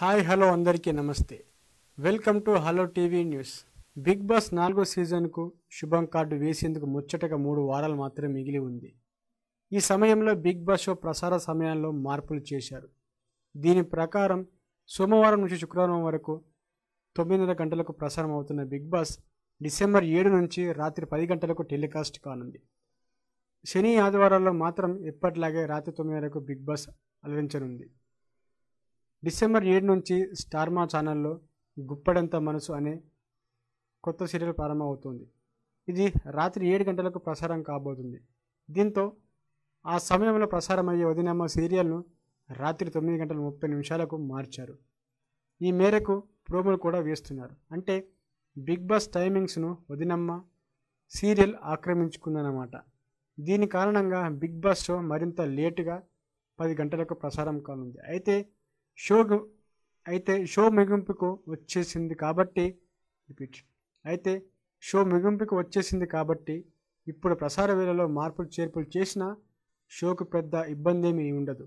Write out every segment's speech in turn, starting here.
hi hello అందరికీ నమస్తే welcome to Hello TV News Bigg Boss నాలుగో సీజన్కు శుభం కార్డు వేసేందుకు ముచ్చటగా మూడు వారాలు మాత్రమే మిగిలి ఉంది ఈ సమయంలో బిగ్ బాస్ షో ప్రసార సమయంలో మార్పులు చేశారు దీని ప్రకారం సోమవారం నుంచి శుక్రవారం వరకు తొమ్మిదిన్నర గంటలకు ప్రసారం అవుతున్న బిగ్ బాస్ డిసెంబర్ ఏడు నుంచి రాత్రి పది గంటలకు టెలికాస్ట్ కానుంది శని ఆదివారాల్లో మాత్రం ఎప్పటిలాగే రాత్రి తొమ్మిది వరకు బిగ్ బాస్ అలరించనుంది డిసెంబర్ ఏడు నుంచి స్టార్ మా ఛానల్లో గుప్పడంత మనసు అనే కొత్త సీరియల్ ప్రారంభమవుతుంది ఇది రాత్రి ఏడు గంటలకు ప్రసారం కాబోతుంది దీంతో ఆ సమయంలో ప్రసారమయ్యే వదినమ్మ సీరియల్ను రాత్రి తొమ్మిది గంటల ముప్పై నిమిషాలకు మార్చారు ఈ మేరకు ప్రోమోలు కూడా వేస్తున్నారు అంటే బిగ్ బాస్ టైమింగ్స్ను వదినమ్మ సీరియల్ ఆక్రమించుకుందన్నమాట దీని కారణంగా బిగ్ బాస్ షో మరింత లేటుగా పది గంటలకు ప్రసారం కానుంది అయితే షోకు అయితే షో మిగింపుకు వచ్చేసింది కాబట్టి రిపీట్ అయితే షో మిగింపుకు వచ్చేసింది కాబట్టి ఇప్పుడు ప్రసార వేళలో మార్పులు చేర్పులు చేసిన షోకు పెద్ద ఇబ్బంది ఏమీ ఉండదు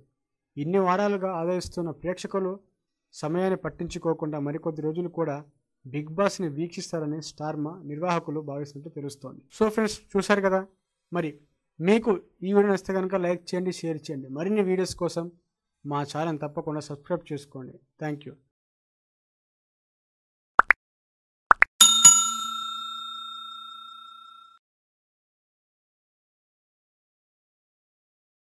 ఇన్ని వారాలుగా ఆదరిస్తున్న ప్రేక్షకులు సమయాన్ని పట్టించుకోకుండా మరికొద్ది రోజులు కూడా బిగ్ బాస్ని వీక్షిస్తారని మా నిర్వాహకులు భావిస్తున్నట్టు తెలుస్తోంది సో ఫ్రెండ్స్ చూశారు కదా మరి మీకు ఈ వీడియో నచ్చితే కనుక లైక్ చేయండి షేర్ చేయండి మరిన్ని వీడియోస్ కోసం మా ఛానల్ తప్పకుండా సబ్స్క్రైబ్ చేసుకోండి థ్యాంక్ యూ